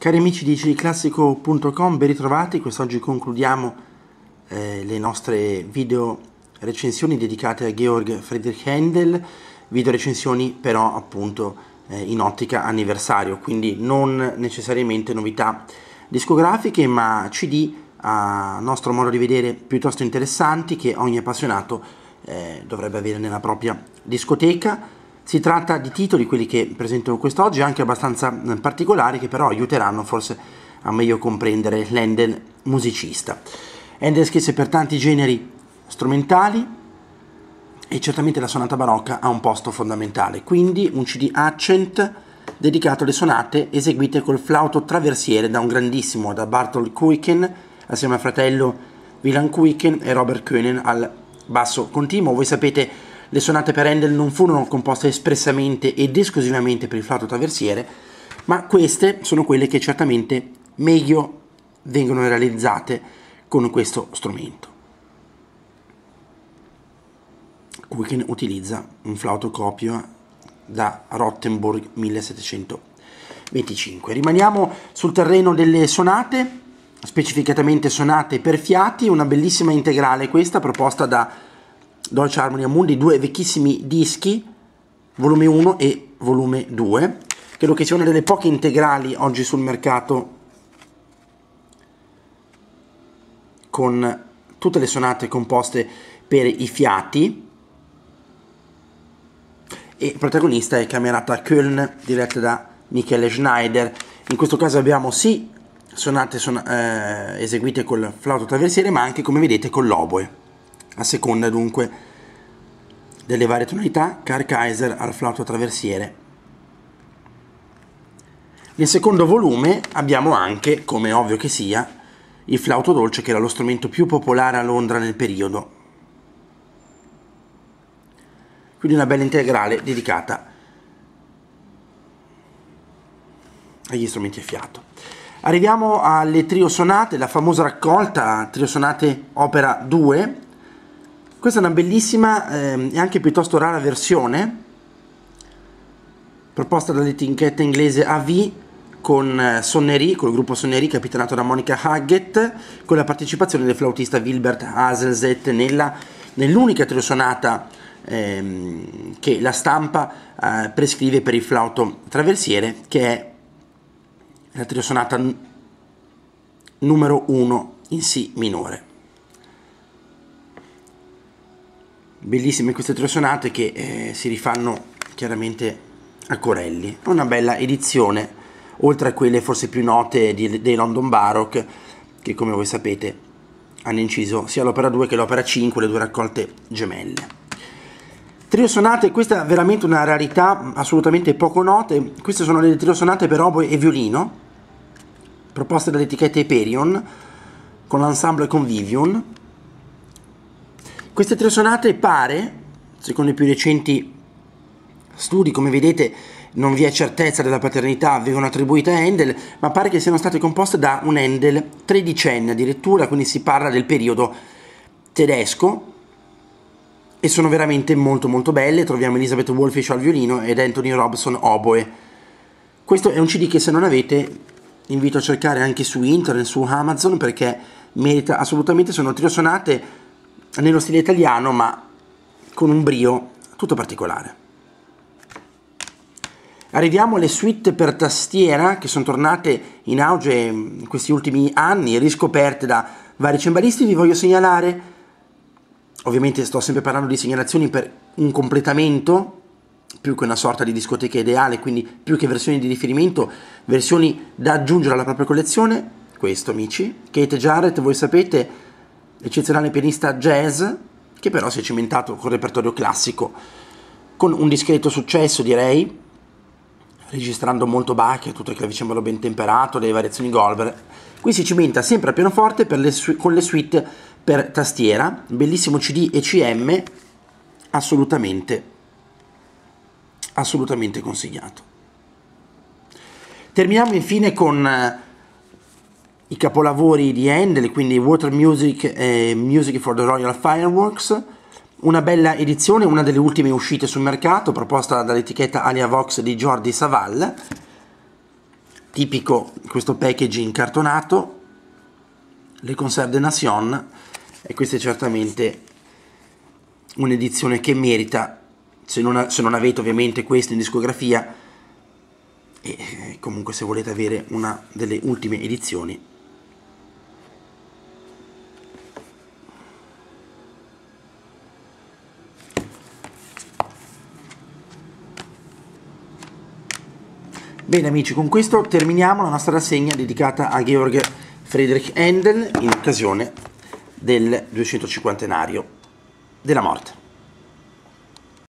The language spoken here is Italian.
Cari amici di ciclassico.com, ben ritrovati. Quest'oggi concludiamo eh, le nostre video recensioni dedicate a Georg Friedrich Händel, video recensioni però appunto eh, in ottica anniversario, quindi non necessariamente novità discografiche, ma CD a nostro modo di vedere piuttosto interessanti che ogni appassionato eh, dovrebbe avere nella propria discoteca. Si tratta di titoli, quelli che presento quest'oggi, anche abbastanza eh, particolari, che però aiuteranno forse a meglio comprendere l'Endel musicista. Endel scrisse per tanti generi strumentali e certamente la sonata barocca ha un posto fondamentale, quindi un CD Accent dedicato alle sonate eseguite col flauto traversiere da un grandissimo, da Bartol Kuiken, assieme al fratello Wilhelm Kuiken e Robert Koenen al basso continuo. Voi sapete le sonate per Handel non furono composte espressamente ed esclusivamente per il flauto traversiere, ma queste sono quelle che certamente meglio vengono realizzate con questo strumento. Kuiken utilizza un flauto copio da Rottenburg 1725. Rimaniamo sul terreno delle sonate, specificatamente sonate per fiati, una bellissima integrale questa proposta da Dolce Harmonia Mundi, due vecchissimi dischi, volume 1 e volume 2. Credo che sia una delle poche integrali oggi sul mercato con tutte le sonate composte per i fiati. E il protagonista è Camerata Köln, diretta da Michele Schneider. In questo caso abbiamo sì sonate son eh, eseguite col flauto traversiere, ma anche come vedete con l'oboe. A seconda dunque delle varie tonalità, Car Kaiser al flauto traversiere. Nel secondo volume abbiamo anche, come ovvio che sia, il flauto dolce che era lo strumento più popolare a Londra nel periodo. Quindi una bella integrale dedicata agli strumenti a fiato. Arriviamo alle trio sonate, la famosa raccolta trio sonate opera 2 questa è una bellissima eh, e anche piuttosto rara versione proposta dall'etichetta inglese AV con eh, Sonnery, col gruppo Sonnery capitanato da Monica Haggett, con la partecipazione del flautista Wilbert Haselset nell'unica nell triosonata ehm, che la stampa eh, prescrive per il flauto traversiere, che è la triosonata numero 1 in Si minore. bellissime queste tre sonate che eh, si rifanno chiaramente a Corelli. Una bella edizione, oltre a quelle forse più note di, dei London Baroque, che come voi sapete hanno inciso sia l'opera 2 che l'opera 5, le due raccolte gemelle. Trio sonate, questa è veramente una rarità assolutamente poco note, queste sono le trio sonate per oboe e violino, proposte dall'etichetta Hyperion, con l'ensemble Convivium, queste tre sonate pare, secondo i più recenti studi, come vedete non vi è certezza della paternità, vengono attribuite a Handel, ma pare che siano state composte da un Handel tredicenne addirittura, quindi si parla del periodo tedesco e sono veramente molto molto belle, troviamo Elizabeth Wolfish al violino ed Anthony Robson oboe. Questo è un CD che se non avete invito a cercare anche su internet, su Amazon perché merita assolutamente, sono tre sonate nello stile italiano ma con un brio tutto particolare. Arriviamo alle suite per tastiera che sono tornate in auge in questi ultimi anni, riscoperte da vari cembalisti. Vi voglio segnalare, ovviamente sto sempre parlando di segnalazioni per un completamento, più che una sorta di discoteca ideale, quindi più che versioni di riferimento, versioni da aggiungere alla propria collezione. Questo, amici. Kate Jarrett, voi sapete, eccezionale pianista jazz che però si è cimentato col repertorio classico con un discreto successo direi registrando molto Bach tutto il clavicembalo ben temperato le variazioni Goldberg qui si cimenta sempre a pianoforte le su- con le suite per tastiera bellissimo CD ECM assolutamente assolutamente consigliato terminiamo infine con eh, i capolavori di Handel, quindi Water Music e Music for the Royal Fireworks, una bella edizione, una delle ultime uscite sul mercato, proposta dall'etichetta Alia Vox di Jordi Saval, tipico questo packaging cartonato, le conserve de Nation, e questa è certamente un'edizione che merita, se non, se non avete ovviamente questa in discografia, e comunque se volete avere una delle ultime edizioni Bene amici, con questo terminiamo la nostra rassegna dedicata a Georg Friedrich Händel in occasione del 250 della morte.